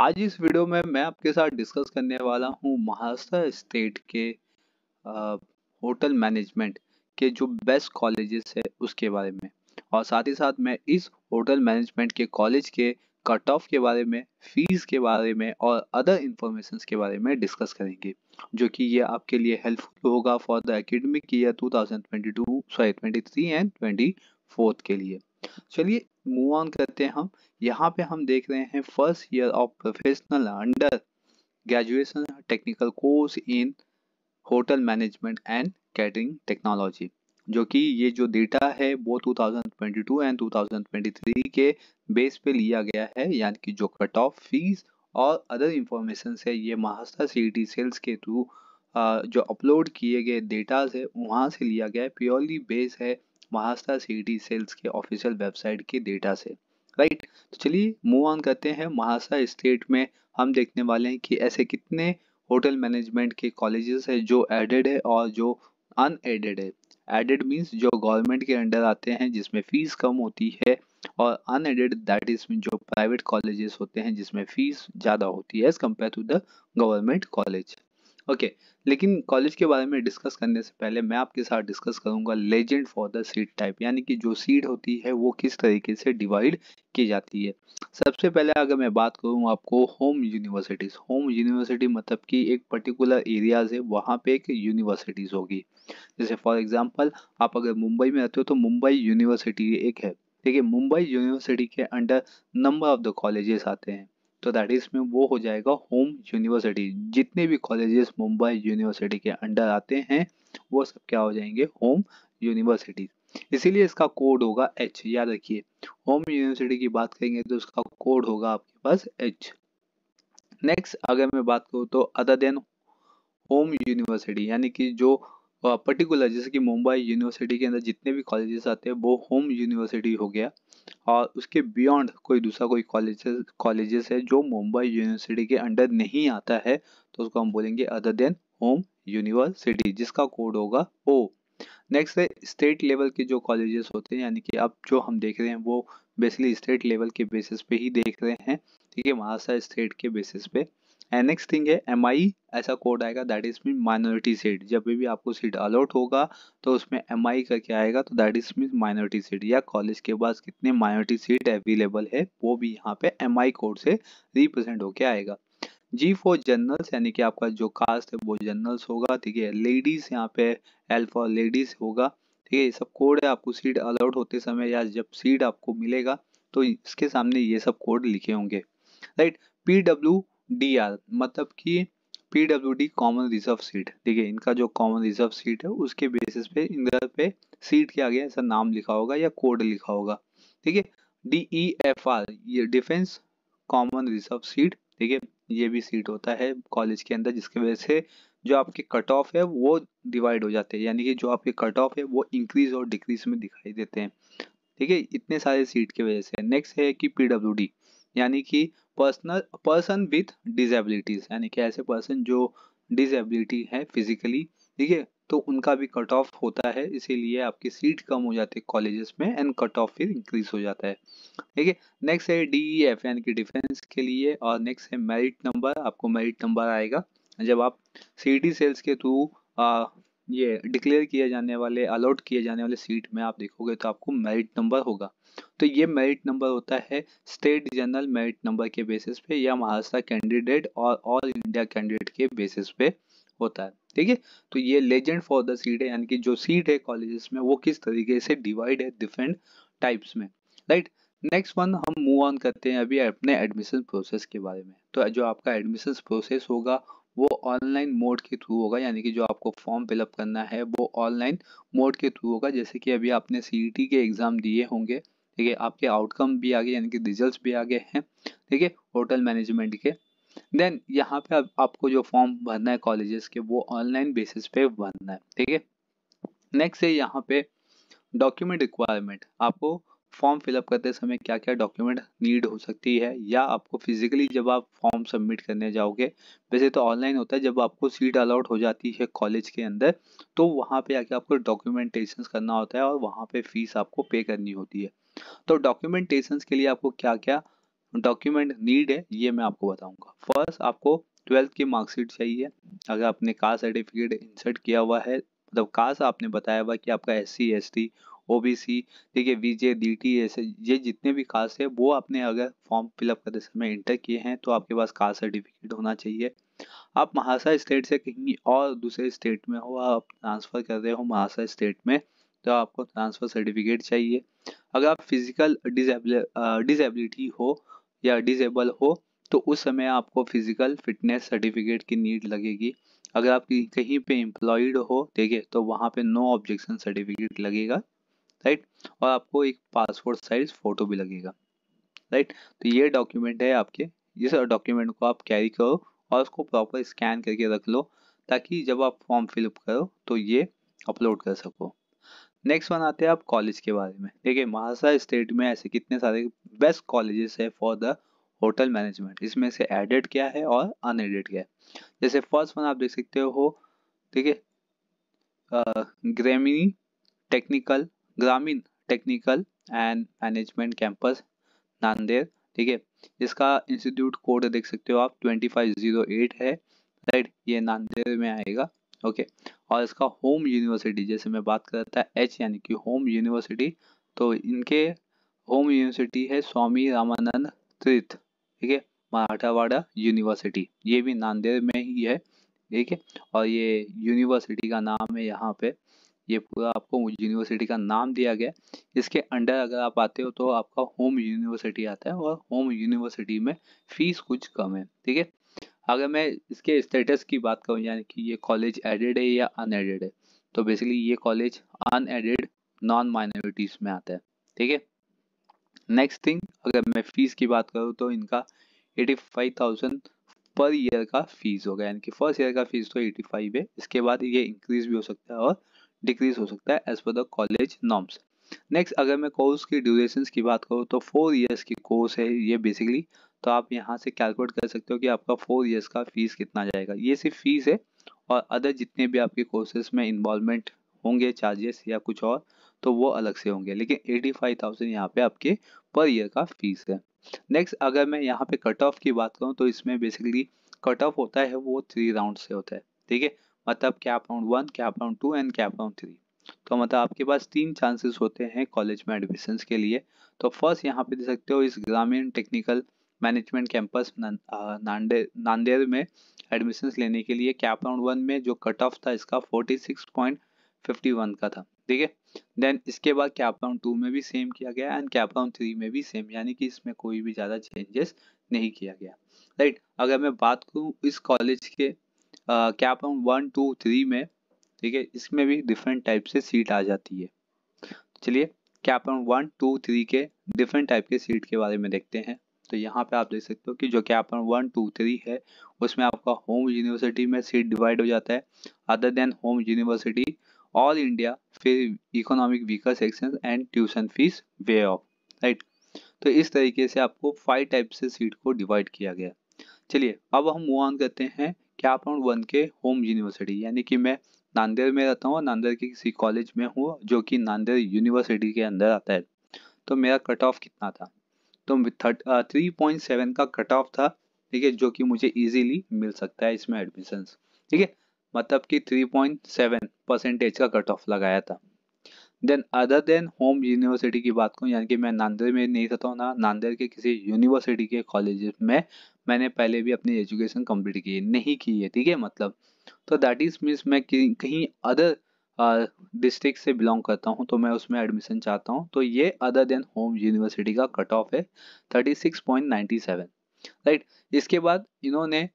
आज इस वीडियो में मैं आपके साथ डिस्कस करने वाला हूँ महाराष्ट्र स्टेट के होटल मैनेजमेंट के जो बेस्ट कॉलेजेस है उसके बारे में और साथ ही साथ मैं इस होटल मैनेजमेंट के कॉलेज के कट ऑफ के बारे में फीस के बारे में और अदर इंफॉर्मेशन के बारे में डिस्कस करेंगे जो कि ये आपके लिए हेल्पफुल होगा for the academic year 2022 sorry 23 and 24 के लिए चलिए मूव ऑन करते हैं हम यहाँ पे हम देख रहे हैं first year of professional under graduation technical course in hotel management and catering technology जो कि ये जो डेटा है वो 2022 एंड 2023 के बेस पे लिया गया है यानी कि जो कट ऑफ फीस और अदर इंफॉर्मेशन है ये महाराष्ट्र सी सेल्स के थ्रू जो अपलोड किए गए डेटाज है वहाँ से लिया गया है प्योरली बेस है महाराष्ट्र सिटी सेल्स के ऑफिशियल वेबसाइट के डेटा से राइट तो चलिए मूव ऑन करते हैं महाराष्ट्र स्टेट में हम देखने वाले हैं कि ऐसे कितने होटल मैनेजमेंट के कॉलेजेस हैं जो एडेड है और जो अन एडेड है एडेड मीन्स जो गवर्नमेंट के अंडर आते हैं जिसमें फीस कम होती है और unaided that is mean जो प्राइवेट कॉलेजेस होते हैं जिसमें फीस ज़्यादा होती है as compare to the government college okay लेकिन कॉलेज के बारे में डिस्कस करने से पहले मैं आपके साथ डिस्कस करूंगा legend for the seat type यानी कि जो सीड होती है वो किस तरीके से डिवाइड की जाती है सबसे पहले अगर मैं बात करूं आपको होम यूनिवर्सिटीज़ होम यूनिवर्सिटी मतलब कि एक पर्टिकुलर एरियाज है वहाँ पे एक यूनिवर्सिटीज़ होगी जैसे फॉर एग्जाम्पल आप अगर मुंबई में रहते हो तो मुंबई यूनिवर्सिटी एक है ठीक है मुंबई यूनिवर्सिटी के under number of the colleges आते हैं तो दैट इज में वो हो जाएगा होम यूनिवर्सिटी जितने भी कॉलेजेस मुंबई यूनिवर्सिटी के अंडर आते हैं वो सब क्या हो जाएंगे होम यूनिवर्सिटी इसीलिए इसका कोड होगा एच याद रखिए होम यूनिवर्सिटी की बात करेंगे तो उसका कोड होगा आपके पास एच नेक्स्ट अगर मैं बात करूँ तो अदर देन होम यूनिवर्सिटी यानी कि जो पर्टिकुलर जैसे कि मुंबई यूनिवर्सिटी के अंदर जितने भी कॉलेजेस आते हैं वो होम यूनिवर्सिटी हो गया और उसके बियॉन्ड कोई दूसरा कोई कॉलेजेस कॉलेजेस है जो मुंबई यूनिवर्सिटी के अंडर नहीं आता है तो उसको हम बोलेंगे अदर देन होम यूनिवर्सिटी जिसका कोड होगा ओ नेक्स्ट है स्टेट लेवल के जो कॉलेजेस होते हैं यानी कि अब जो हम देख रहे हैं वो बेसिकली स्टेट लेवल के बेसिस पे ही देख रहे हैं ठीक है महाराष्ट्र स्टेट के बेसिस पे एनेक्स थिंग है एम आई ऐसा कोड आएगा that is mean minority seat जब भी आपको सीट अलॉट होगा तो उसमें एम आई का क्या आएगा तो that is mean minority seat या कॉलेज के पास कितने माइनॉरिटी सीट अवेलेबल है वो भी यहाँ पे एम आई कोड से रिप्रेजेंट होके आएगा जी फॉर जनरल्स यानी कि आपका जो कास्ट है वो जनरल्स होगा ठीक है लेडीज यहाँ पे एल फॉर लेडीज होगा ठीक है ये सब कोड है आपको सीट अलॉट होते समय या जब सीट आपको मिलेगा तो इसके सामने ये सब कोड लिखे होंगे right P W D R मतलब कि डी कॉमन रिजर्व सीट ठीक है इनका जो कॉमन रिजर्व सीट है उसके बेसिस पे इधर पे सीट के आगे ऐसा नाम लिखा होगा या कोड लिखा होगा ठीक है डी ई एफ आर ये डिफेंस कॉमन रिजर्व सीट ठीक है ये भी सीट होता है कॉलेज के अंदर जिसकी वजह से जो आपके कट ऑफ है वो डिवाइड हो जाते हैं यानी कि जो आपके कट ऑफ है वो इंक्रीज और डिक्रीज में दिखाई देते हैं ठीक है इतने सारे सीट की वजह से नेक्स्ट है कि पीडब्ल्यू यानी कि पर्सन विथ डिजेबिलिटीज यानी कि ऐसे पर्सन जो डिजेबिलिटी है फिजिकली ठीक है तो उनका भी कट ऑफ होता है इसीलिए आपकी सीट कम हो जाती है कॉलेजेस में एंड कट ऑफ फिर इंक्रीज हो जाता है ठीक है नेक्स्ट है डी एफ e यानी कि डिफेंस के लिए और नेक्स्ट है मेरिट नंबर आपको मेरिट नंबर आएगा जब आप सी सेल्स के थ्रू ये डिक्लेयर किए जाने वाले अलॉट किए जाने वाले सीट में आप देखोगे तो आपको मेरिट नंबर होगा तो ये मेरिट नंबर होता है स्टेट जनरल मेरिट नंबर के बेसिस पे या महाराष्ट्र कैंडिडेट और ऑल इंडिया कैंडिडेट के बेसिस पे होता है ठीक है तो ये लेजेंड फॉर द सीट है यानी कि जो सीट है कॉलेजेस में वो किस तरीके से डिवाइड है डिफरेंट टाइप्स में राइट नेक्स्ट वन हम मूव ऑन करते हैं अभी अपने एडमिशन प्रोसेस के बारे में तो जो आपका एडमिशन प्रोसेस होगा वो ऑनलाइन मोड के थ्रू होगा यानी कि जो आपको फॉर्म फिलअप करना है वो ऑनलाइन मोड के थ्रू होगा जैसे कि अभी आपने सी e के एग्ज़ाम दिए होंगे ठीक है आपके आउटकम भी आ गए यानी कि रिजल्ट भी आ गए हैं ठीक है होटल मैनेजमेंट के देन यहाँ पे आपको जो फॉर्म भरना है कॉलेजेस के वो ऑनलाइन बेसिस पे भरना है ठीक है नेक्स्ट है यहाँ पे डॉक्यूमेंट रिक्वायरमेंट आपको फॉर्म फिलअप करते समय क्या क्या डॉक्यूमेंट नीड हो सकती है या आपको फिजिकली जब आप फॉर्म सबमिट करने जाओगे वैसे तो ऑनलाइन होता है जब आपको सीट अलाउट हो जाती है कॉलेज के अंदर तो वहाँ पे आके आपको डॉक्यूमेंटेशन करना होता है और वहाँ पे फीस आपको पे करनी होती है तो डॉक्यूमेंटेशन के लिए आपको क्या क्या डॉक्यूमेंट नीड है ये मैं आपको बताऊंगा फर्स्ट आपको ट्वेल्थ की मार्कशीट चाहिए अगर आपने कास्ट सर्टिफिकेट इंसर्ट किया हुआ है मतलब कास्ट आपने बताया हुआ कि आपका S C S T OBC देखिए वीजे डीटी ऐसे ये जितने भी कास्ट है वो आपने अगर फॉर्म फिलअप करते समय इंटर किए हैं तो आपके पास कास्ट सर्टिफिकेट होना चाहिए आप महासा स्टेट से कहीं और दूसरे स्टेट में हो आप ट्रांसफ़र कर रहे हो महासा स्टेट में तो आपको ट्रांसफ़र सर्टिफिकेट चाहिए अगर आप फिजिकल डिजेबिलिटी हो या डिजेबल हो तो उस समय आपको फिजिकल फिटनेस सर्टिफिकेट की नीड लगेगी अगर आप कहीं पे एम्प्लॉयड हो ठीक है तो वहाँ पे नो ऑब्जेक्शन सर्टिफिकेट लगेगा राइट और आपको एक पासपोर्ट साइज फोटो भी लगेगा राइट तो ये डॉक्यूमेंट है आपके इस डॉक्यूमेंट को आप कैरी करो और उसको प्रॉपर स्कैन करके रख लो ताकि जब आप फॉर्म फिलअप करो तो ये अपलोड कर सको नेक्स्ट वन आते हैं आप कॉलेज के बारे में देखिए महाराष्ट्र स्टेट में ऐसे कितने सारे बेस्ट कॉलेजेस है फॉर द होटल मैनेजमेंट इसमें से एडेड क्या है और अनएडेड क्या है जैसे फर्स्ट वन आप देख सकते हो ठीक है ग्रेमिनी technical Gramin technical and management campus Nanded ठीक है इसका इंस्टीट्यूट कोड देख सकते हो आप 2508 है राइट ये नांदेड़ में आएगा ओके और इसका होम यूनिवर्सिटी जैसे मैं बात कर रहा था एच यानी कि होम यूनिवर्सिटी तो इनके होम यूनिवर्सिटी है स्वामी रामानंद तीर्थ ठीक है मराठावाड़ा यूनिवर्सिटी ये भी नांदेड़ में ही है ठीक है और ये यूनिवर्सिटी का नाम है यहाँ पे ये पूरा आपको यूनिवर्सिटी का नाम दिया गया इसके अंडर अगर आप आते हो तो आपका होम यूनिवर्सिटी आता है और होम यूनिवर्सिटी में फीस कुछ कम है ठीक है अगर मैं इसके स्टेटस की बात करूँ यानी कि ये कॉलेज एडेड है या अनएडेड है तो बेसिकली ये कॉलेज अनएडेड नॉन माइनॉरिटीज में आता है ठीक है नेक्स्ट थिंग अगर मैं फीस की बात करूँ तो इनका eighty five thousand per year का फीस होगा यानी कि फर्स्ट ईयर का फीस तो एटी फाइव है इसके बाद ये इंक्रीज भी हो सकता है और डिक्रीज हो सकता है as per the college norms next अगर मैं कोर्स की ड्यूरेशन की बात करूँ तो फोर ईयर्स की कोर्स है ये बेसिकली तो आप यहाँ से कैलकुलेट कर सकते हो कि आपका फोर ईयर्स का फीस कितना जाएगा ये सिर्फ फीस है और अदर जितने भी आपके कोर्सेज में इन्वॉल्वमेंट होंगे चार्जेस या कुछ और तो वो अलग से होंगे लेकिन एटी फाइव थाउजेंड यहाँ पे आपके पर ईयर का फीस है नेक्स्ट अगर मैं यहाँ पे कट ऑफ की बात करूँ तो इसमें बेसिकली कट ऑफ होता है वो थ्री राउंड से होता है ठीक है मतलब cap round one cap round two and cap round three तो मतलब आपके पास तीन चांसेस होते हैं कॉलेज में एडमिशन के लिए तो फर्स्ट यहाँ पे दे सकते हो इस ग्रामीण टेक्निकल मैनेजमेंट कैंपस नांदे नांदेड़ में एडमिशन लेने के लिए कैप राउंड वन में जो कट ऑफ था इसका फोर्टी का था ठीक है देन इसके बाद कैप राउंड टू में भी सेम किया गया एंड कैप राउंड थ्री में भी सेम यानी कि इसमें कोई भी ज़्यादा चेंजेस नहीं किया गया राइट right? अगर मैं बात करूँ इस कॉलेज के कैपन वन टू थ्री में ठीक है इसमें भी डिफरेंट टाइप से सीट आ जाती है चलिए कैपन वन टू थ्री के डिफरेंट टाइप के सीट के बारे में देखते हैं तो यहाँ पे आप देख सकते हो कि जो कैपन वन टू थ्री है उसमें आपका होम यूनिवर्सिटी में सीट डिवाइड हो जाता है other than home university all India फिर economic weaker section and tuition fees waive off right तो इस तरीके से आपको फाइव टाइप से सीट को डिवाइड किया गया चलिए अब हम मूव ऑन करते हैं क्या अपॉन वन के होम यूनिवर्सिटी यानी कि मैं नांदेड़ में रहता हूँ नांदेड़ के किसी कॉलेज में हूँ जो कि नांदेड़ यूनिवर्सिटी के अंदर आता है तो मेरा कट ऑफ कितना था तो थ्री पॉइंट सेवन का कट ऑफ था ठीक है जो कि मुझे इजीली मिल सकता है इसमें एडमिशन ठीक है मतलब कि थ्री पॉइंट सेवन परसेंटेज का कट ऑफ लगाया था then other than home university की बात करूँ यानी कि मैं नांदेड़ में नहीं रहता हूँ ना नांदेड़ के किसी यूनिवर्सिटी के कॉलेज में मैंने पहले भी अपनी एजुकेशन कंप्लीट की है नहीं की है ठीक है मतलब तो दैट इज मीन्स मैं कहीं अदर डिस्ट्रिक्ट से बिलोंग करता हूँ तो मैं उसमें एडमिशन चाहता हूँ तो ये अदर देन होम यूनिवर्सिटी का कट ऑफ है thirty six point seven right इसके बाद इन्होंने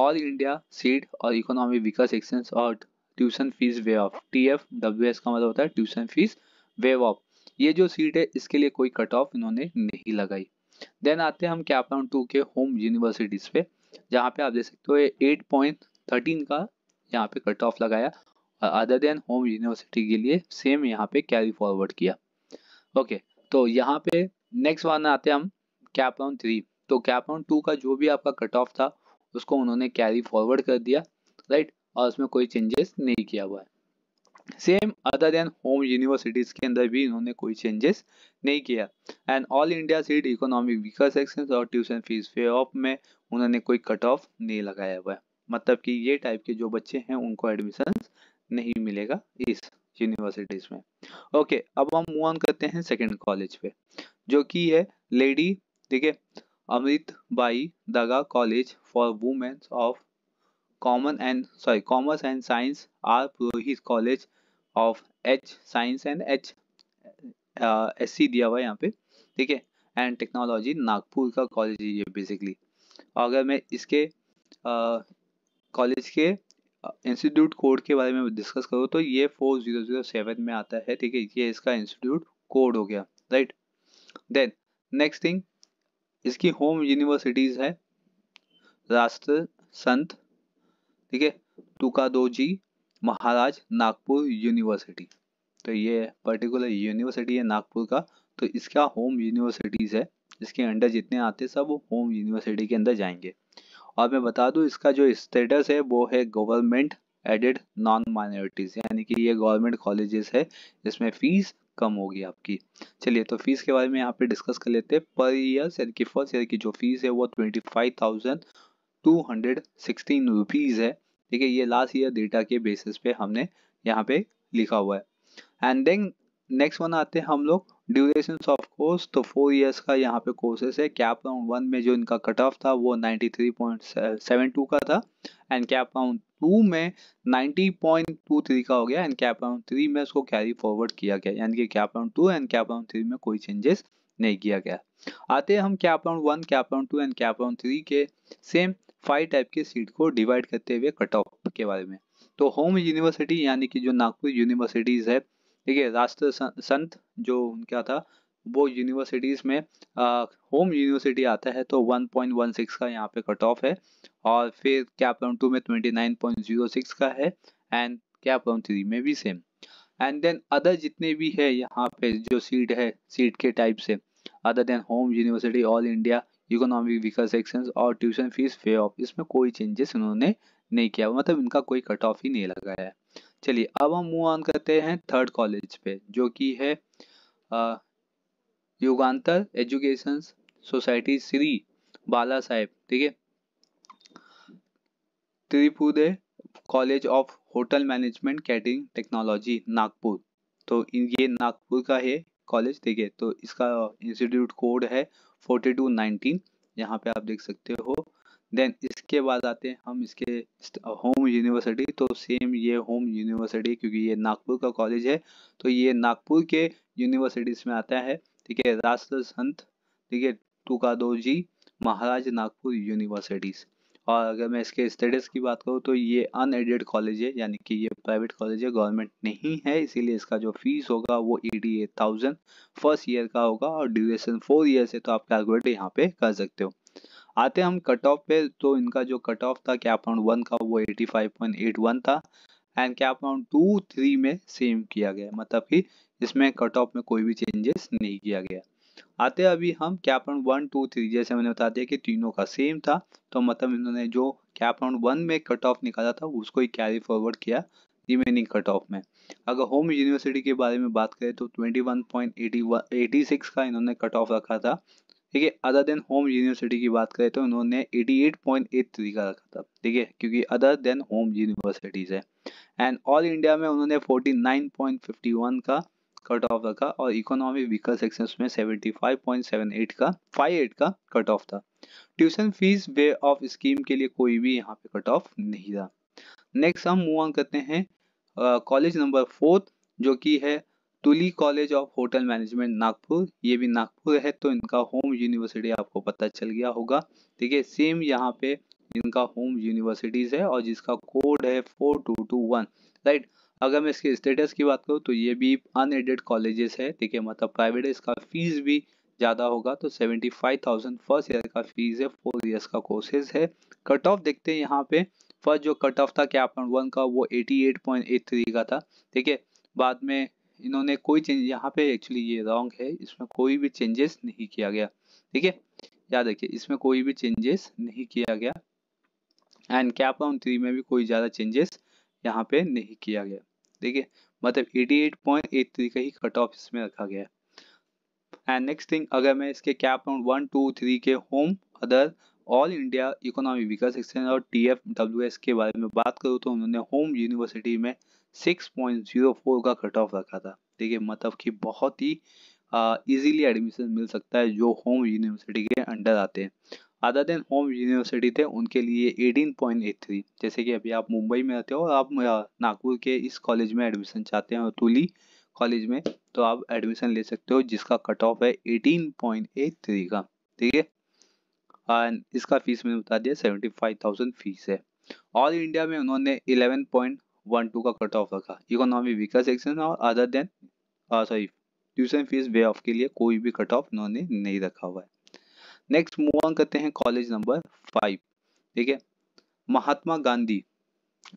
ऑल इंडिया सीड और इकोनॉमी विकास एक्सचेंज और tuition fees waive off T F W S का मतलब होता है ट्यूशन फीस वे ऑफ ये जो सीट है इसके लिए कोई कट ऑफ इन्होंने नहीं लगाई देन आते हैं हम कैप टू के होम यूनिवर्सिटीज पे जहाँ पे आप देख सकते हो एट पॉइंट थर्टीन का यहाँ पे कट ऑफ लगाया और अदर देन होम यूनिवर्सिटी के लिए सेम यहाँ पे कैरी फॉरवर्ड किया ओके तो यहाँ पे नेक्स्ट वन आते हैं हम कैप राउंड थ्री तो कैप राउंड टू का जो भी आपका कट ऑफ था उसको उन्होंने कैरी फॉरवर्ड कर दिया राइट और उसमें कोई चेंजेस नहीं किया हुआ है same other than home universities के अंदर भी इन्होंने कोई चेंजेस नहीं किया and all India seat economic विकास एक्सचेंज और ट्यूशन फीस पे ऑफ में उन्होंने कोई कट ऑफ नहीं लगाया हुआ है मतलब कि ये टाइप के जो बच्चे हैं उनको एडमिशन नहीं मिलेगा इस यूनिवर्सिटीज में ओके okay, अब हम मूव ऑन करते हैं सेकेंड कॉलेज पे जो कि है लेडी ठीक है Amrit Bai Daga college for womens of common and sorry commerce and science R Purohit college of H science and H S C दिया हुआ है यहाँ पे ठीक है एंड टेक्नोलॉजी नागपुर का कॉलेज ये बेसिकली अगर मैं इसके कॉलेज uh, के इंस्टीट्यूट uh, कोड के बारे में डिस्कस करूँ तो ये फोर जीरो जीरो सेवन में आता है ठीक है ये इसका इंस्टीट्यूट कोड हो गया राइट देन नेक्स्ट थिंग इसकी होम यूनिवर्सिटीज़ है राष्ट्र संत ठीक है जी महाराज नागपुर यूनिवर्सिटी तो ये पर्टिकुलर यूनिवर्सिटी है नागपुर का तो इसका होम यूनिवर्सिटीज़ है इसके अंडर जितने आते सब होम यूनिवर्सिटी के अंदर जाएंगे और मैं बता दूं इसका जो स्टेटस है वो है गवर्नमेंट एडेड नॉन माइनॉरिटीज़ यानी कि ये गवर्नमेंट कॉलेजेस है इसमें फ़ीस कम होगी आपकी चलिए तो फीस के बारे में यहाँ पे डिस्कस कर लेते हैं पर ईयर यानी कि फर्स्ट ईयर की जो फीस है वो twenty five thousand two hundred sixteen rupees है ठीक है ये लास्ट ईयर डेटा के बेसिस पे हमने यहाँ पे लिखा हुआ है एंड देन नेक्स्ट वन आते हैं हम लोग ड्यूरेशन ऑफ कोर्स तो फोर इयर्स का यहाँ पे कोर्सेस है कैप राउंड वन में जो इनका कट ऑफ था वो 93.72 का था एंड कैप राउंड टू में 90.23 का हो गया एंड कैप राउंड थ्री में उसको कैरी फॉरवर्ड किया गया यानी कि cap round two and cap round three में कोई चेंजेस नहीं किया गया आते हैं हम cap round one cap round two and cap round three के सेम फाइव टाइप के सीट को डिवाइड करते हुए कट ऑफ के बारे में तो होम यूनिवर्सिटी यानी कि जो नागपुर यूनिवर्सिटीज़ है ठीक है राष्ट्र संत जो उनका था वो यूनिवर्सिटीज़ में आ, होम यूनिवर्सिटी आता है तो 1.16 का यहाँ पे कट ऑफ है और फिर कैप राउंड टू में 29.06 का है एंड कैप राउंड थ्री में भी सेम एंड देन अदर जितने भी है यहाँ पे जो सीट है सीट के टाइप से other than home university all India economic vehicles exchange और ट्यूशन फीस पे ऑफ इसमें कोई चेंजेस उन्होंने नहीं किया मतलब इनका कोई कट ऑफ ही नहीं लगाया है चलिए अब हम मूव ऑन करते हैं थर्ड कॉलेज पे जो कि है युगान्तर एजुकेशन सोसाइटी श्री बाला साहेब ठीक है Tirpude college of hotel management catering technology Nagpur तो ये नागपुर का है कॉलेज ठीक है तो इसका इंस्टीट्यूट कोड है फोर्टी टू नाइनटीन यहाँ पे आप देख सकते हो देन इसके बाद आते हैं हम इसके होम यूनिवर्सिटी तो सेम ये होम यूनिवर्सिटी क्योंकि ये नागपुर का कॉलेज है तो ये नागपुर के यूनिवर्सिटीज में आता है ठीक है राष्ट्र संत ठीक है टुकादोजी महाराज नागपुर यूनिवर्सिटीज़ और अगर मैं इसके स्टेटस की बात करूँ तो ये अनएडेड कॉलेज है यानी कि ये प्राइवेट कॉलेज है गवर्नमेंट नहीं है इसीलिए इसका जो फीस होगा वो eighty eight thousand first year का होगा और ड्यूरेशन फोर ईयर्स है तो आप कैलकुलेट यहाँ पे कर सकते हो आते हम कट ऑफ पे तो इनका जो कट ऑफ था कैप पॉइंट वन का वो eighty five point eight one था and cap round two three में सेम किया गया मतलब कि इसमें कट ऑफ में कोई भी चेंजेस नहीं किया गया आते अभी हम cap round one two three जैसे मैंने बता दिया कि तीनों का सेम था तो मतलब इन्होंने जो कैप राउंड वन में कट ऑफ निकाला था उसको ही कैरी फॉरवर्ड किया रिमेनिंग कट ऑफ में अगर होम यूनिवर्सिटी के बारे में बात करें तो 21.86 का इन्होंने कट ऑफ रखा था ठीक है अदर देन होम यूनिवर्सिटी की बात करें तो इन्होंने 88.83 का रखा था ठीक है क्योंकि अदर देन होम यूनिवर्सिटीज़ है एंड ऑल इंडिया में उन्होंने 49.51 का कट ऑफ रखा और इकोनॉमिक वीकर सेक्शन में 75.78 का 58 का कट ऑफ था tuition fees waive off scheme के लिए कोई भी यहाँ पे कट ऑफ नहीं था नेक्स्ट हम मूव ऑन करते हैं कॉलेज नंबर फोर्थ जो कि है Tuli college of hotel management Nagpur ये भी नागपुर है तो इनका होम यूनिवर्सिटी आपको पता चल गया होगा ठीक है सेम यहाँ पे इनका होम यूनिवर्सिटीज है और जिसका कोड है four two two one right अगर मैं इसके स्टेटस की बात करूँ तो ये भी अनएडेड कॉलेजेस है ठीक है मतलब प्राइवेट है इसका फीस भी ज़्यादा होगा तो seventy five thousand first year का फीस है फोर ईयर्स का कोर्सेज है कट ऑफ देखते हैं यहाँ पे फर्स्ट जो कट ऑफ था क्या पॉइंट वन का वो eighty eight point eight three का था ठीक है बाद में इन्होंने कोई चेंज यहाँ पे एक्चुअली ये रॉन्ग है इसमें कोई भी चेंजेस नहीं किया गया ठीक है याद रखिए इसमें कोई भी चेंजेस नहीं किया गया एंड कैप राउंड थ्री में भी कोई ज़्यादा चेंजेस यहाँ पे नहीं किया गया ठीक है मतलब 88.83 का ही कट ऑफ इसमें रखा गया है एंड नेक्स्ट थिंग अगर मैं इसके cap round one two three के home other all India economy विकास एक्सचेंज और टी एफ डब्ल्यू एस के बारे में बात करूँ तो उन्होंने होम यूनिवर्सिटी में 6.04 का कट ऑफ रखा था ठीक है मतलब कि बहुत ही इजीली एडमिशन मिल सकता है जो होम यूनिवर्सिटी के अंडर आते हैं अदर देन होम यूनिवर्सिटी थे उनके लिए 18.83 जैसे कि अभी आप मुंबई में रहते हो और आप नागपुर के इस कॉलेज में एडमिशन चाहते हैं तुली कॉलेज में तो आप एडमिशन ले सकते हो जिसका कट ऑफ है 18.83 का ठीक है एंड इसका फीस मैंने बता दिया 75,000 फीस है ऑल इंडिया में उन्होंने 11.12 का कट ऑफ रखा इकोनॉमी वीकर सेक्शन और other than sorry tuition fees waive off के लिए कोई भी कट ऑफ उन्होंने नहीं रखा हुआ है नेक्स्ट मूव ऑन करते हैं कॉलेज नंबर फाइव ठीक है महात्मा Gandhi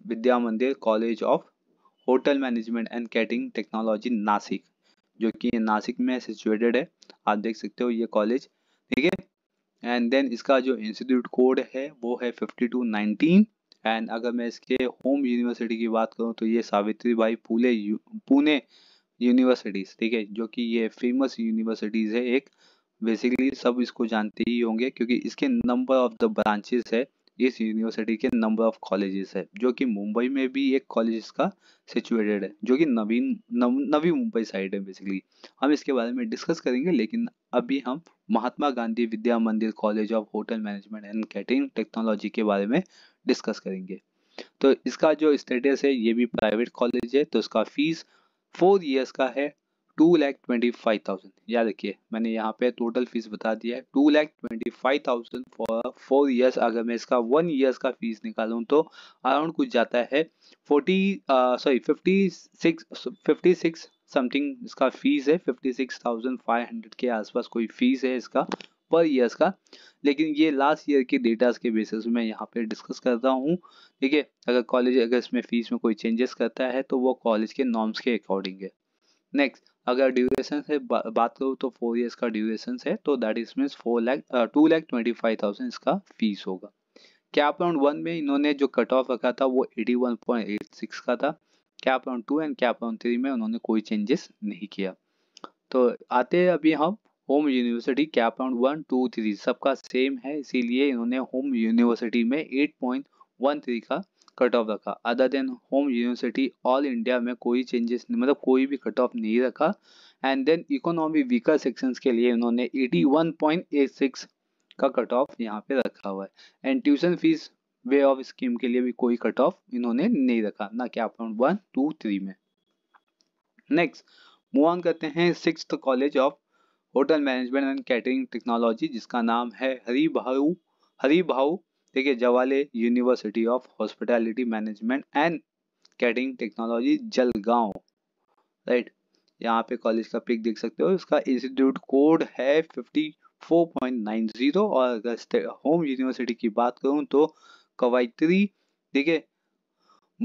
Vidya Mandir college of hotel management and catering technology Nashik जो कि नासिक में सिचुएटेड है आप देख सकते हो ये कॉलेज ठीक है एंड देन इसका जो इंस्टीट्यूट कोड है वो है फिफ्टी टू नाइनटीन एंड अगर मैं इसके होम यूनिवर्सिटी की बात करूँ तो ये सावित्री बाई पुणे यूनिवर्सिटीज ठीक है जो कि ये फेमस यूनिवर्सिटीज है एक बेसिकली सब इसको जानते ही होंगे क्योंकि इसके नंबर ऑफ द ब्रांचेस है इस यूनिवर्सिटी के नंबर ऑफ कॉलेजेस है जो कि मुंबई में भी एक कॉलेज का सिचुएटेड है जो कि नवीन नव, नवी मुंबई साइड है बेसिकली हम इसके बारे में डिस्कस करेंगे लेकिन अभी हम महात्मा Gandhi Vidya Mandir college of hotel management and catering technology के बारे में डिस्कस करेंगे तो इसका जो स्टेटस है ये भी प्राइवेट कॉलेज है तो इसका फीस फोर ईयर्स का है two lakh twenty five thousand याद रखिए मैंने यहाँ पे टोटल फीस बता दिया है two lakh twenty five thousand for four years अगर मैं इसका वन ईयर्स का फीस निकालूँ तो अराउंड कुछ जाता है forty sorry fifty six fifty six something इसका फीस है fifty six thousand five hundred के आसपास कोई फीस है इसका पर ईयर्स का लेकिन ये लास्ट ईयर के डेटास के बेसिस में यहाँ पे डिस्कस कर रहा हूँ ठीक है अगर कॉलेज अगर इसमें फीस में कोई चेंजेस करता है तो वो कॉलेज के नॉर्म्स के अकॉर्डिंग है नेक्स्ट अगर ड्यूरेशन से बा, बात करूँ तो फोर ईयर्स का ड्यूरेशन है तो that is mean four lakh two lakh twenty five thousand इसका फीस होगा कैप राउंड वन में इन्होंने जो कट ऑफ रखा था वो eighty one point eight six का था cap round two and cap round three में उन्होंने कोई चेंजेस नहीं किया तो आते हैं अभी हम home university cap round one two three सबका सेम है इसीलिए इन्होंने होम यूनिवर्सिटी में एट पॉइंट वन थ्री का कट ऑफ रखा other than home university all India में कोई चेंजेस मतलब कोई भी कट ऑफ नहीं रखा and then economy weaker sections के लिए उन्होंने 81.86 का कट ऑफ यहाँ पे रखा हुआ है and tuition fees waive off scheme के लिए भी कोई कट ऑफ इन्होंने नहीं रखा ना कि अपॉइंट वन टू थ्री में नेक्स्ट मूव ऑन करते हैं six college of hotel management and catering technology जिसका नाम है हरी भाऊ हरी भाऊ देखिए Jawale university of hospitality management and catering technology Jalgaon right यहाँ पे कॉलेज का पिक देख सकते हो इसका इंस्टीट्यूट कोड है 54.90 और अगर होम यूनिवर्सिटी की बात करूँ तो कवायत्री देखिए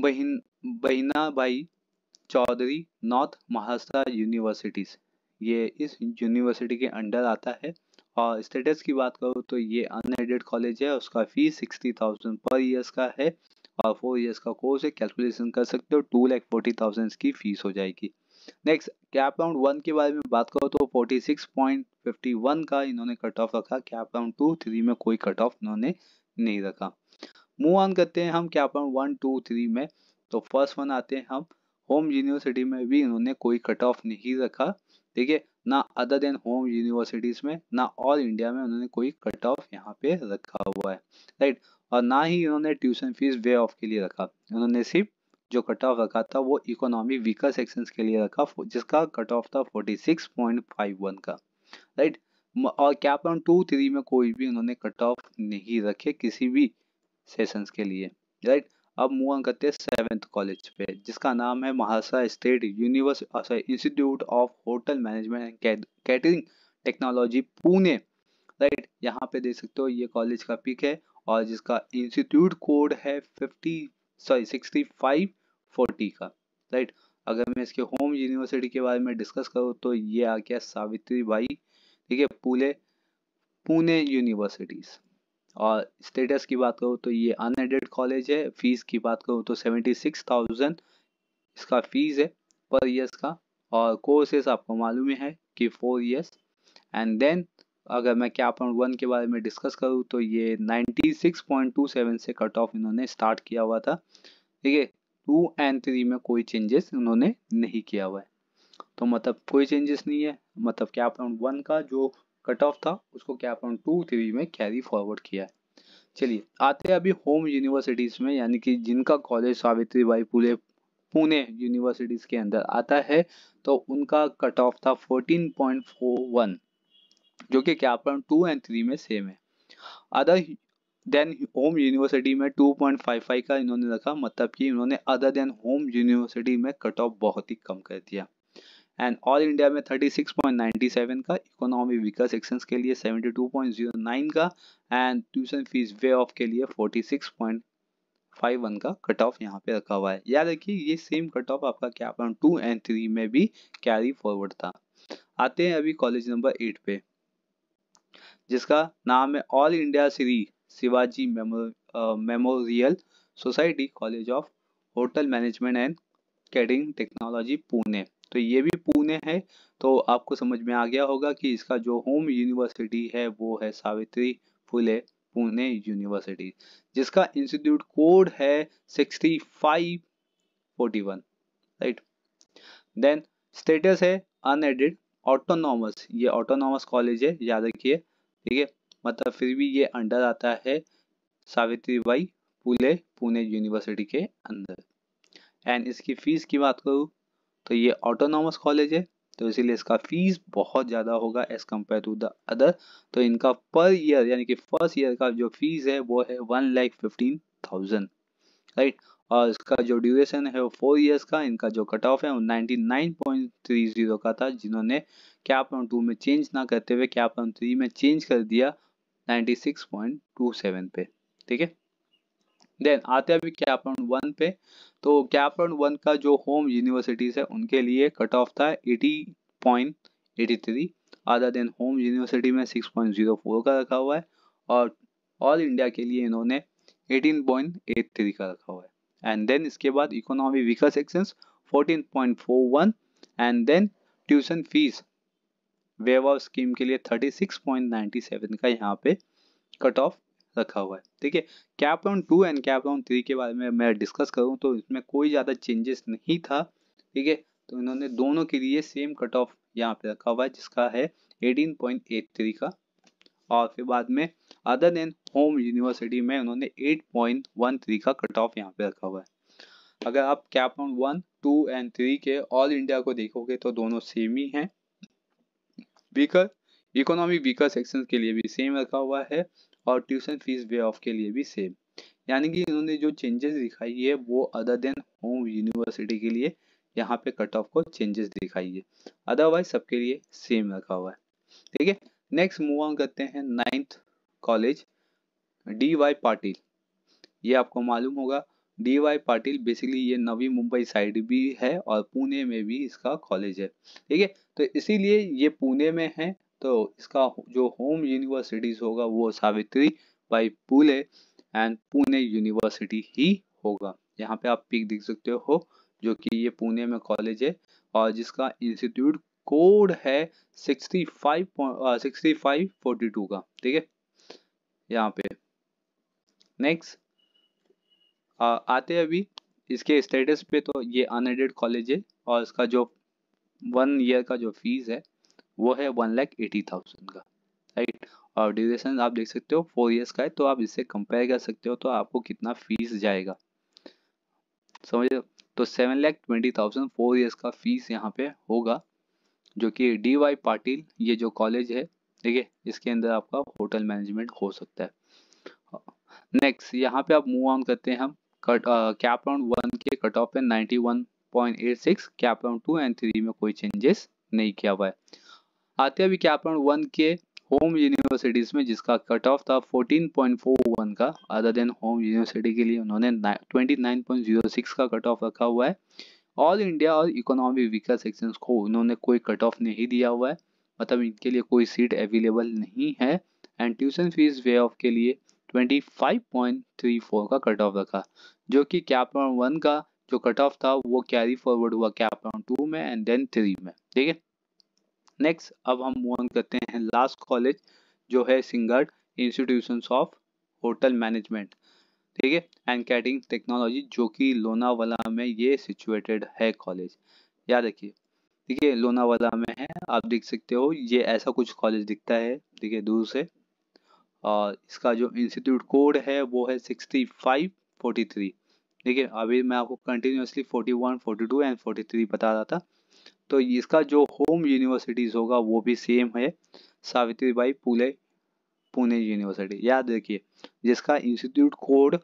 बहिन बहिना भाई चौधरी नॉर्थ महाराष्ट्र यूनिवर्सिटीज ये इस यूनिवर्सिटी के अंडर आता है और स्टेटस की बात करूँ तो ये अनएडेड कॉलेज है उसका fees sixty thousand per years का है और फोर ईयर्स का कोर्स है कैलकुलेशन कर सकते हो टू लैख फोर्टी थाउजेंड की फीस हो जाएगी नेक्स्ट कैप राउंड वन के बारे में बात करो तो forty six point fifty one का इन्होंने कट ऑफ रखा कैप राउंड टू थ्री में कोई कट ऑफ इन्होंने नहीं रखा मूव ऑन करते हैं हम cap round one two three में तो फर्स्ट वन आते हैं हम होम यूनिवर्सिटी में भी इन्होंने कोई कट ऑफ नहीं रखा ठीक है ना अदर देन होम यूनिवर्सिटीज़ में ना ऑल इंडिया में उन्होंने कोई कट ऑफ यहाँ पे रखा हुआ है राइट और ना ही उन्होंने ट्यूशन फीस वे ऑफ के लिए रखा उन्होंने सिर्फ जो कट ऑफ रखा था वो इकोनॉमी वीकर सेक्शन के लिए रखा जिसका कट ऑफ था फोर्टी का राइट और क्या पॉइंट टू थ्री में कोई भी उन्होंने कट ऑफ नहीं रखे किसी भी सेशंस के लिए राइट अब मूव ऑन करते हैं सेवेंथ कॉलेज पे जिसका नाम है महासा state university institute of hotel management and catering technology Pune right यहाँ पे देख सकते हो ये कॉलेज का पिक है और जिसका इंस्टीट्यूट कोड है fifty sorry sixty five forty का राइट अगर मैं इसके होम यूनिवर्सिटी के बारे में डिस्कस करूँ तो ये आ गया सावित्री बाई ठीक है पुणे पुणे यूनिवर्सिटीज़ और स्टेटस की बात करूँ तो ये अनएडेड कॉलेज है फीस की बात करूँ तो सेवेंटी सिक्स थाउजेंड इसका फीस है पर ईयर्स का और कोर्सेस आपको मालूम है कि फोर ईयर्स एंड देन अगर मैं क्या पॉइंट वन के बारे में डिस्कस करूँ तो ये ninety six point two seven से कट ऑफ इन्होंने स्टार्ट किया हुआ था ठीक है टू एंड थ्री में कोई चेंजेस उन्होंने नहीं किया हुआ है तो मतलब कोई चेंजेस नहीं है मतलब क्या पॉइंट वन का जो कट ऑफ था उसको क्या अपन टू थ्री में कैरी फॉरवर्ड किया है चलिए आते हैं अभी होम यूनिवर्सिटीज़ में यानी कि जिनका कॉलेज सावित्री बाई पूरे पुणे यूनिवर्सिटीज़ के अंदर आता है तो उनका कट ऑफ था 14.41 जो कि क्या अपन टू एंड थ्री में सेम है अदर देन होम यूनिवर्सिटी में 2.55 का इन्होंने रखा मतलब कि इन्होंने अदर देन होम यूनिवर्सिटी में कट ऑफ बहुत ही कम कर दिया एंड ऑल इंडिया में 36.97 का इकोनॉमी विकास सेक्शंस के लिए 72.09 का and tuition fees waive off के लिए 46.51 का कट ऑफ यहाँ पे रखा हुआ है याद रखिए ये सेम कट ऑफ आपका क्या अपना टू एंड थ्री में भी कैरी फॉरवर्ड था आते हैं अभी कॉलेज नंबर एट पे जिसका नाम है all India Shri Shivaji memorial society college of hotel management and catering technology Pune तो ये भी पुणे है तो आपको समझ में आ गया होगा कि इसका जो होम यूनिवर्सिटी है वो है सावित्री फुले पुणे यूनिवर्सिटी जिसका इंस्टीट्यूट कोड है sixty five forty one right then status है अनएडेड ऑटोनॉमस ये ऑटोनॉमस कॉलेज है याद रखिए ठीक है मतलब फिर भी ये अंडर आता है सावित्री बाई फुले पुणे यूनिवर्सिटी के अंदर एंड इसकी फीस की बात करूँ तो ये ऑटोनॉमस कॉलेज है तो इसीलिए इसका फीस बहुत ज़्यादा होगा as compare to the other तो इनका पर ईयर यानी कि फर्स्ट ईयर का जो फीस है वो है one lakh fifteen thousand right और इसका जो ड्यूरेशन है वो फोर ईयर्स का इनका जो कट ऑफ है वो ninety nine point three zero का था जिन्होंने कैप ऑन टू में चेंज ना करते हुए कैप ऑन थ्री में चेंज कर दिया ninety six point two seven पे ठीक है देन आते अभी कैप ऑन वन पे तो कैपराउंड वन का जो होम यूनिवर्सिटीज़ है उनके लिए कट ऑफ था eighty point eighty three other than home university में सिक्स पॉइंट जीरो फोर का रखा हुआ है और ऑल इंडिया के लिए इन्होंने एटीन पॉइंट एट थ्री का रखा हुआ है एंड देन इसके बाद economy weaker section fourteen point four one and then tuition fees waive off scheme के लिए thirty six point ninety seven का यहाँ पे कट ऑफ रखा हुआ है ठीक है cap round two and cap round three के बारे में मैं डिस्कस करूँ तो इसमें कोई ज़्यादा चेंजेस नहीं था ठीक है तो इन्होंने दोनों के लिए सेम कट ऑफ यहाँ पे रखा हुआ है जिसका है 18.83 का और फिर बाद में अदर देन होम यूनिवर्सिटी में उन्होंने 8.13 का कट ऑफ यहाँ पे रखा हुआ है अगर आप cap round one two and three के ऑल इंडिया को देखोगे तो दोनों सेम ही हैं वीकर इकोनॉमी वीकर सेक्शन के लिए भी सेम रखा हुआ है और ट्यूशन फीस वे ऑफ के लिए भी सेम यानी कि इन्होंने जो चेंजेस दिखाई है वो अदर देन होम यूनिवर्सिटी के लिए यहाँ पे कट ऑफ को चेंजेस दिखाई है अदरवाइज सबके लिए सेम रखा हुआ है ठीक है नेक्स्ट मूव ऑन करते हैं ninth college D Y Patil ये आपको मालूम होगा डी वाई पाटिल बेसिकली ये नवी मुंबई साइड भी है और पुणे में भी इसका कॉलेज है ठीक है तो इसीलिए ये पुणे में है तो इसका जो होम यूनिवर्सिटीज होगा वो सावित्री बाई पुले एंड पुणे यूनिवर्सिटी ही होगा यहाँ पे आप पिक देख सकते हो जो कि ये पुणे में कॉलेज है और जिसका इंस्टीट्यूट कोड है 65 6542 uh, का ठीक है यहाँ पे नेक्स्ट आते हैं अभी इसके स्टेटस पे तो ये अनएडेड कॉलेज है और इसका जो वन ईयर का जो फीस है वो है वन लैख एटी थाउजेंड का राइट और ड्यूरेशन आप देख सकते हो फोर इयर्स का है तो आप इससे कंपेयर कर सकते हो तो आपको कितना फीस जाएगा समझ तो seven lakh twenty thousand four years का फीस यहाँ पे होगा जो कि डी वाई पाटिल ये जो कॉलेज है ठीक है इसके अंदर आपका होटल मैनेजमेंट हो सकता है नेक्स्ट यहाँ पे आप मूव ऑन करते हैं हम कट कैप राउंड वन के कट ऑफ पे six cap round two and three में कोई चेंजेस नहीं किया हुआ है आते अभी विज्ञापन वन के होम यूनिवर्सिटीज़ में जिसका कट ऑफ था 14.41 का अदर देन होम यूनिवर्सिटी के लिए उन्होंने 29.06 का कट ऑफ रखा हुआ है ऑल इंडिया और इकोनॉमी वीकर सेक्शन को उन्होंने कोई कट ऑफ नहीं दिया हुआ है मतलब इनके लिए कोई सीट अवेलेबल नहीं है and tuition fees waive off के लिए 25.34 का कट ऑफ रखा जो कि कैप वन का जो कट ऑफ था वो कैरी फॉरवर्ड हुआ कैप टू में एंड देन थ्री में ठीक है नेक्स्ट अब हम मूव ऑन करते हैं लास्ट कॉलेज जो है Sinhgad institution of hotel management ठीक है एंड कैटिंग टेक्नोलॉजी जो कि लोनावाला में ये सिचुएटेड है कॉलेज याद रखिए ठीक है लोनावाला में है आप देख सकते हो ये ऐसा कुछ कॉलेज दिखता है ठीक है दूर से और इसका जो इंस्टीट्यूट कोड है वो है सिक्सटी फाइव फोर्टी थ्री ठीक है अभी मैं आपको continuously forty one forty two and forty three बता रहा था तो इसका जो होम यूनिवर्सिटीज़ होगा वो भी सेम है सावित्री बाई फुले पुणे यूनिवर्सिटी याद रखिए जिसका institute code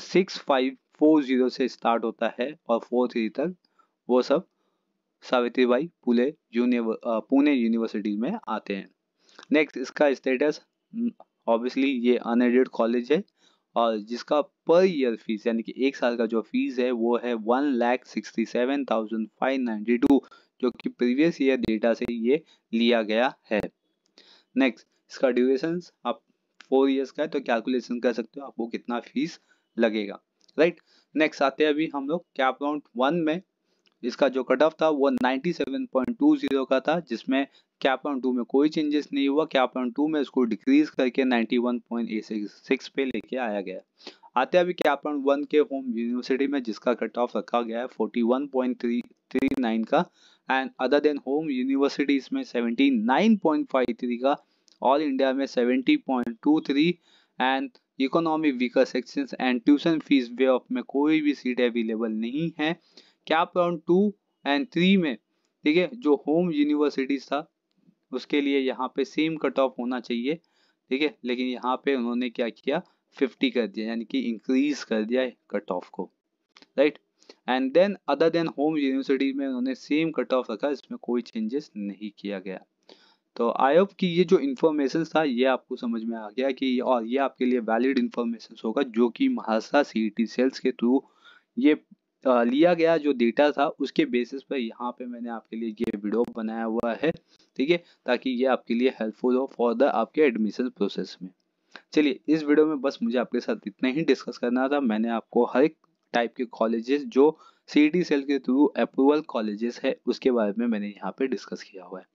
six five four zero से स्टार्ट होता है और फोर थ्री तक वो सब सावित्री बाई फुले पुणे यूनिवर्सिटी में आते हैं नेक्स्ट इसका स्टेटस ऑब्वियसली ये अनएडेड कॉलेज है और जिसका पर ईयर फीस यानी कि एक साल का जो फीस है वो है one lakh sixty seven thousand five ninety two जो कि प्रीवियस ईयर डेटा से ये लिया गया है नेक्स्ट इसका ड्यूरेशन आप फोर ईयर्स का है तो कैलकुलेशन कर सकते हो आपको कितना फीस लगेगा राइट नेक्स्ट आते हैं अभी हम लोग कैप राउंड वन में इसका जो कट ऑफ था वो 97.20 का था जिसमें कैप राउंड टू में कोई चेंजेस नहीं हुआ कैप राउंड टू में इसको डिक्रीज करके 91.86 पे लेके आया गया आते अभी कैप राउंड वन के होम यूनिवर्सिटी में जिसका कट ऑफ रखा गया है 41.339 का and other than home universities में 79.53 का ऑल इंडिया में 70.23 and economy weaker sections and tuition fees waive off में कोई भी सीट अवेलेबल नहीं है cap round two and three में ठीक है जो होम यूनिवर्सिटीज था उसके लिए यहाँ पे सेम कट ऑफ होना चाहिए ठीक है लेकिन यहाँ पे उन्होंने क्या किया 50 कर दिया यानी कि इंक्रीज कर दिया कट ऑफ को right and then other than home university में उन्होंने सेम कट ऑफ रखा इसमें कोई चेंजेस नहीं किया गया तो आई होप कि ये जो इन्फॉर्मेशन था ये आपको समझ में आ गया कि और ये आपके लिए वैलिड इन्फॉर्मेशन होगा जो कि महाराष्ट्र सी सेल्स के थ्रू ये लिया गया जो डेटा था उसके बेसिस पर यहाँ पे मैंने आपके लिए ये वीडियो बनाया हुआ है ठीक है ताकि ये आपके लिए हेल्पफुल हो फॉर द आपके एडमिशन प्रोसेस में चलिए इस वीडियो में बस मुझे आपके साथ इतना ही डिस्कस करना था मैंने आपको हर एक टाइप के कॉलेजेस जो सी सेल के थ्रू अप्रूवल कॉलेजेस है उसके बारे में मैंने यहाँ पे डिस्कस किया हुआ है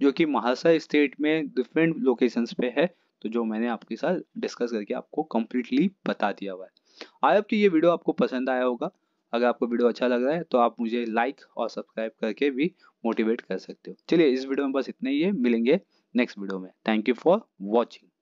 जो कि महासा स्टेट में डिफरेंट लोकेशंस पे है तो जो मैंने आपके साथ डिस्कस करके आपको कम्प्लीटली बता दिया हुआ है आई होप कि ये वीडियो आपको पसंद आया होगा अगर आपको वीडियो अच्छा लग रहा है तो आप मुझे लाइक और सब्सक्राइब करके भी मोटिवेट कर सकते हो चलिए इस वीडियो में बस इतना ही है मिलेंगे नेक्स्ट वीडियो में थैंक यू फॉर वॉचिंग